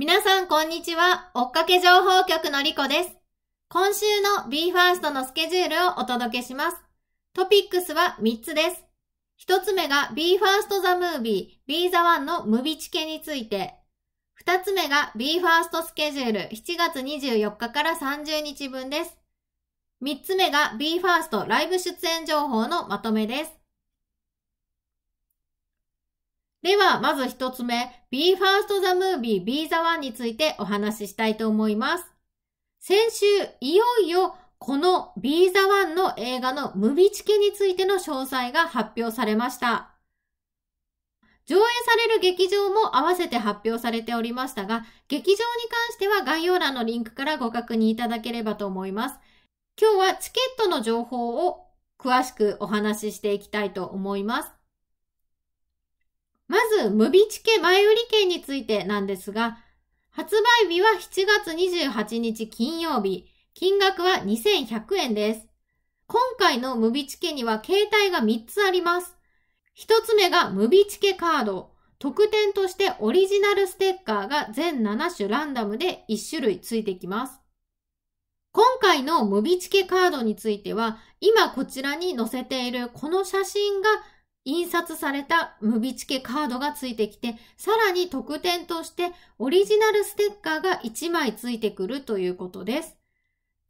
皆さんこんにちは。追っかけ情報局のりこです。今週の BE:FIRST のスケジュールをお届けします。トピックスは3つです。1つ目が BE:FIRST The Movie Be the One のムビチケについて。2つ目が BE:FIRST スケジュール7月24日から30日分です。3つ目が BE:FIRST ライブ出演情報のまとめです。では、まず一つ目、Be First the Movie, Be the One についてお話ししたいと思います。先週、いよいよこの Be the One の映画のムビチケについての詳細が発表されました。上映される劇場も合わせて発表されておりましたが、劇場に関しては概要欄のリンクからご確認いただければと思います。今日はチケットの情報を詳しくお話ししていきたいと思います。まず、ムビチケ前売り券についてなんですが、発売日は7月28日金曜日、金額は2100円です。今回のムビチケには携帯が3つあります。1つ目がムビチケカード。特典としてオリジナルステッカーが全7種ランダムで1種類ついてきます。今回のムビチケカードについては、今こちらに載せているこの写真が印刷されたムビチケカードがついてきて、さらに特典としてオリジナルステッカーが1枚ついてくるということです。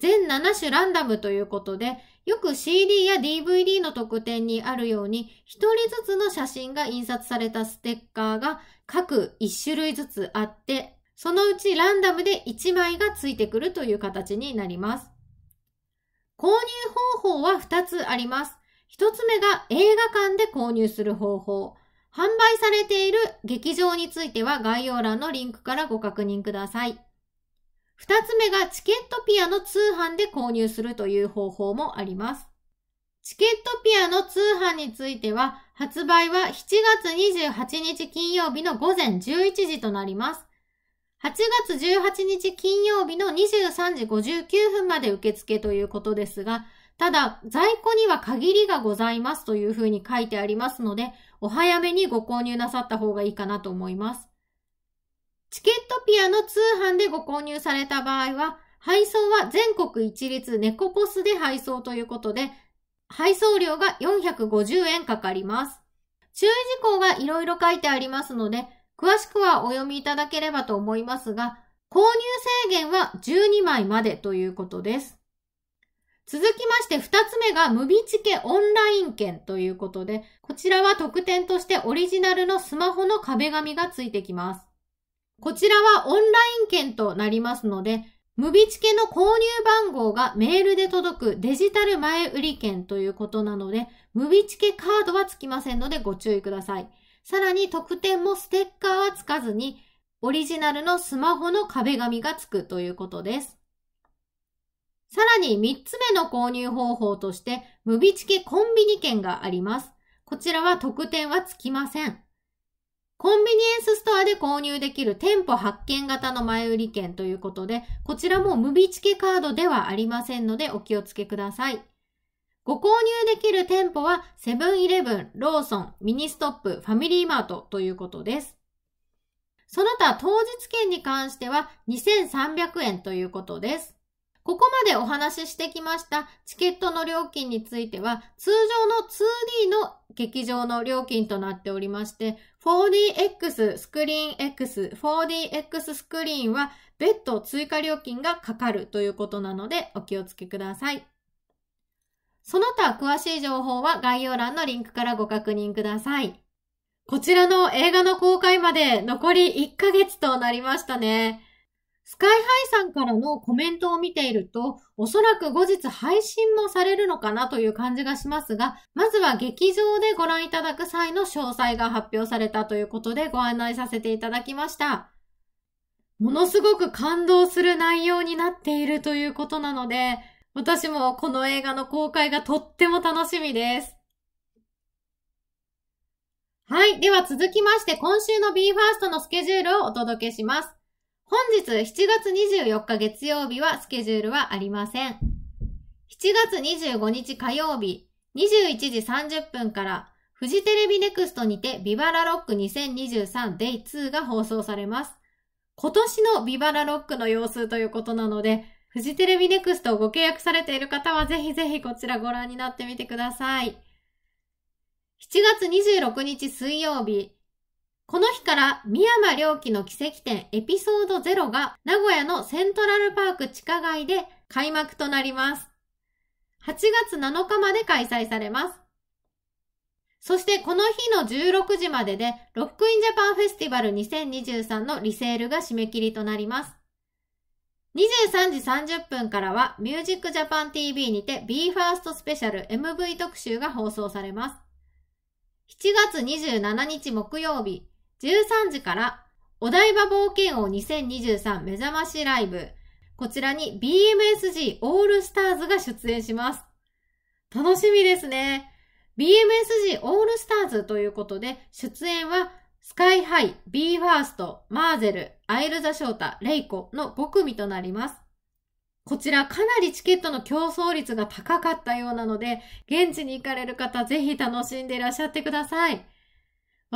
全7種ランダムということで、よく CD や DVD の特典にあるように、1人ずつの写真が印刷されたステッカーが各1種類ずつあって、そのうちランダムで1枚がついてくるという形になります。購入方法は2つあります。一つ目が映画館で購入する方法。販売されている劇場については概要欄のリンクからご確認ください。二つ目がチケットピアの通販で購入するという方法もあります。チケットピアの通販については、発売は7月28日金曜日の午前11時となります。8月18日金曜日の23時59分まで受付ということですが、ただ、在庫には限りがございますというふうに書いてありますので、お早めにご購入なさった方がいいかなと思います。チケットピアの通販でご購入された場合は、配送は全国一律ネコポスで配送ということで、配送料が450円かかります。注意事項がいろいろ書いてありますので、詳しくはお読みいただければと思いますが、購入制限は12枚までということです。続きまして二つ目がムビチケオンライン券ということで、こちらは特典としてオリジナルのスマホの壁紙がついてきます。こちらはオンライン券となりますので、ムビチケの購入番号がメールで届くデジタル前売り券ということなので、ムビチケカードはつきませんのでご注意ください。さらに特典もステッカーはつかずに、オリジナルのスマホの壁紙がつくということです。さらに3つ目の購入方法として、ムビチケコンビニ券があります。こちらは特典はつきません。コンビニエンスストアで購入できる店舗発見型の前売り券ということで、こちらも無備チケカードではありませんのでお気をつけください。ご購入できる店舗はセブンイレブン、ローソン、ミニストップ、ファミリーマートということです。その他当日券に関しては2300円ということです。ここまでお話ししてきましたチケットの料金については、通常の 2D の劇場の料金となっておりまして、4DX スクリーン X、4DX スクリーンは別途追加料金がかかるということなのでお気をつけください。その他詳しい情報は概要欄のリンクからご確認ください。こちらの映画の公開まで残り1ヶ月となりましたね。スカイハイさんからのコメントを見ていると、おそらく後日配信もされるのかなという感じがしますが、まずは劇場でご覧いただく際の詳細が発表されたということでご案内させていただきました。ものすごく感動する内容になっているということなので、私もこの映画の公開がとっても楽しみです。はい。では続きまして、今週の BE:FIRST のスケジュールをお届けします。本日7月24日月曜日はスケジュールはありません。7月25日火曜日、21時30分から、フジテレビネクストにてビバラロック2 0 2 3デイ2が放送されます。今年のビバラロックの様子ということなので、フジテレビネクストをご契約されている方はぜひぜひこちらご覧になってみてください。7月26日水曜日、この日から宮間良樹の奇跡展エピソード0が名古屋のセントラルパーク地下街で開幕となります。8月7日まで開催されます。そしてこの日の16時までで、ロックインジャパンフェスティバル2023のリセールが締め切りとなります。23時30分からは、ミュージックジャパン t v にて BE:FIRST スペシャル MV 特集が放送されます。7月27日木曜日、13時からお台場冒険王2023目覚ましライブ。こちらに BMSG オールスターズが出演します。楽しみですね。BMSG オールスターズということで、出演はスカイハイ、ビーファースト、マーゼル、アイルザ・ショータ、レイコの5組となります。こちらかなりチケットの競争率が高かったようなので、現地に行かれる方ぜひ楽しんでいらっしゃってください。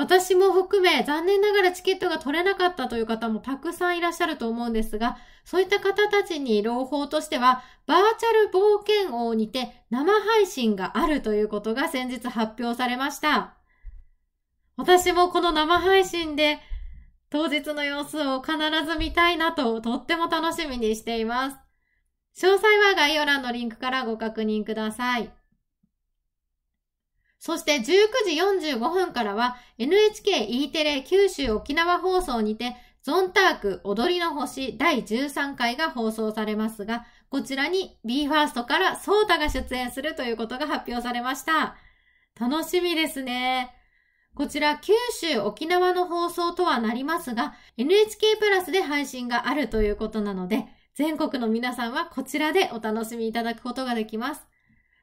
私も含め残念ながらチケットが取れなかったという方もたくさんいらっしゃると思うんですが、そういった方たちに朗報としては、バーチャル冒険王にて生配信があるということが先日発表されました。私もこの生配信で当日の様子を必ず見たいなととっても楽しみにしています。詳細は概要欄のリンクからご確認ください。そして19時45分からは NHKE テレ九州沖縄放送にてゾンターク踊りの星第13回が放送されますが、こちらに BE:FIRST からソータが出演するということが発表されました。楽しみですね。こちら九州沖縄の放送とはなりますが、NHK プラスで配信があるということなので、全国の皆さんはこちらでお楽しみいただくことができます。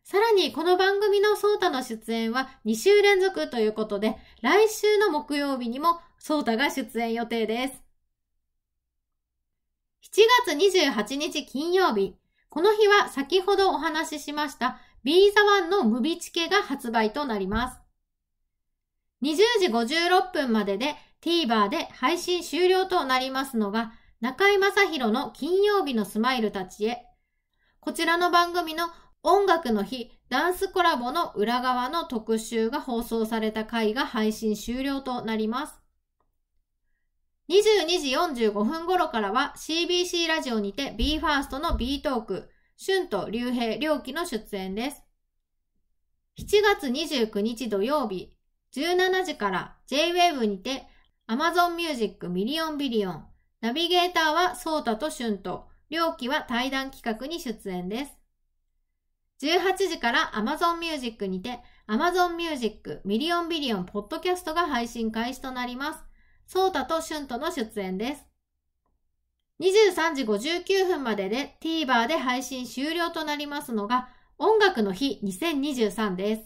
さらに、この番組のソータの出演は2週連続ということで、来週の木曜日にもソータが出演予定です。7月28日金曜日。この日は先ほどお話ししましたビーザワンのムビチケが発売となります。20時56分までで TVer で配信終了となりますのが、中井正宏の金曜日のスマイルたちへ。こちらの番組の音楽の日ダンスコラボの裏側の特集が放送された回が配信終了となります。22時45分頃からは CBC ラジオにて BE:FIRST の B トーク、春と竜兵良機の出演です。7月29日土曜日、17時から JWAVE にて Amazon Music ミリオンビリオン、ナビゲーターはソータとシュンと、両機は対談企画に出演です。18時から Amazon Music にて Amazon Music ミリオンビリオンポッドキャストが配信開始となります。ソータとシュントの出演です。23時59分までで TVer で配信終了となりますのが音楽の日2023です。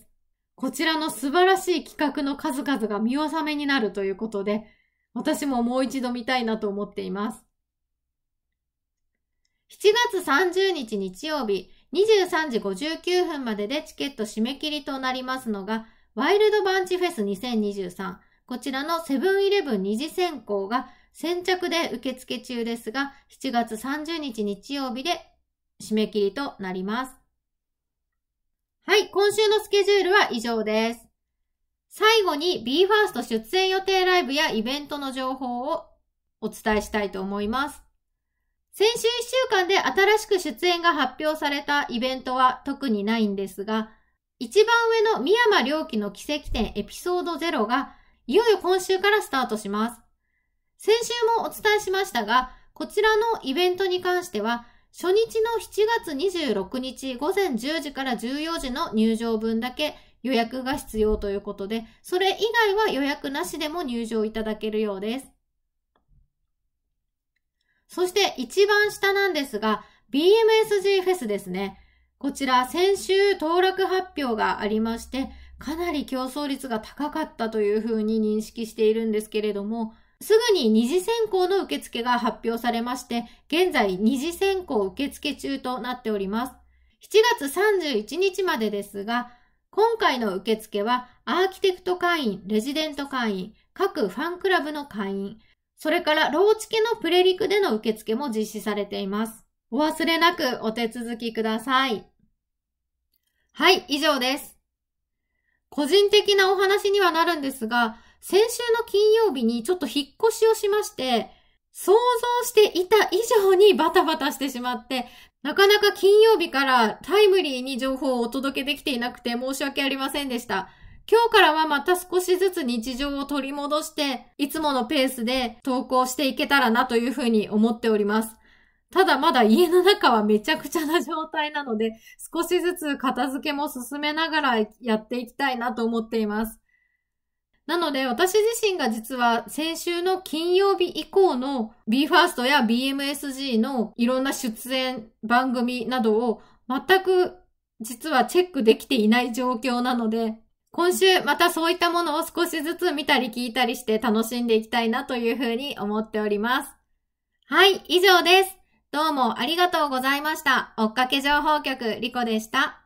こちらの素晴らしい企画の数々が見納めになるということで、私ももう一度見たいなと思っています。7月30日日曜日、23時59分まででチケット締め切りとなりますのが、ワイルドバンチフェス2023。こちらのセブンイレブン二次選考が先着で受付中ですが、7月30日日曜日で締め切りとなります。はい、今週のスケジュールは以上です。最後に BE:FIRST 出演予定ライブやイベントの情報をお伝えしたいと思います。先週1週間で新しく出演が発表されたイベントは特にないんですが、一番上の三山良樹の奇跡展エピソード0が、いよいよ今週からスタートします。先週もお伝えしましたが、こちらのイベントに関しては、初日の7月26日午前10時から14時の入場分だけ予約が必要ということで、それ以外は予約なしでも入場いただけるようです。そして一番下なんですが、BMSG フェスですね。こちら先週登録発表がありまして、かなり競争率が高かったというふうに認識しているんですけれども、すぐに二次選考の受付が発表されまして、現在二次選考受付中となっております。7月31日までですが、今回の受付はアーキテクト会員、レジデント会員、各ファンクラブの会員、それから、ローチケのプレリクでの受付も実施されています。お忘れなくお手続きください。はい、以上です。個人的なお話にはなるんですが、先週の金曜日にちょっと引っ越しをしまして、想像していた以上にバタバタしてしまって、なかなか金曜日からタイムリーに情報をお届けできていなくて申し訳ありませんでした。今日からはまた少しずつ日常を取り戻して、いつものペースで投稿していけたらなというふうに思っております。ただまだ家の中はめちゃくちゃな状態なので、少しずつ片付けも進めながらやっていきたいなと思っています。なので私自身が実は先週の金曜日以降の BE:FIRST や BMSG のいろんな出演番組などを全く実はチェックできていない状況なので、今週またそういったものを少しずつ見たり聞いたりして楽しんでいきたいなというふうに思っております。はい、以上です。どうもありがとうございました。追っかけ情報局、リコでした。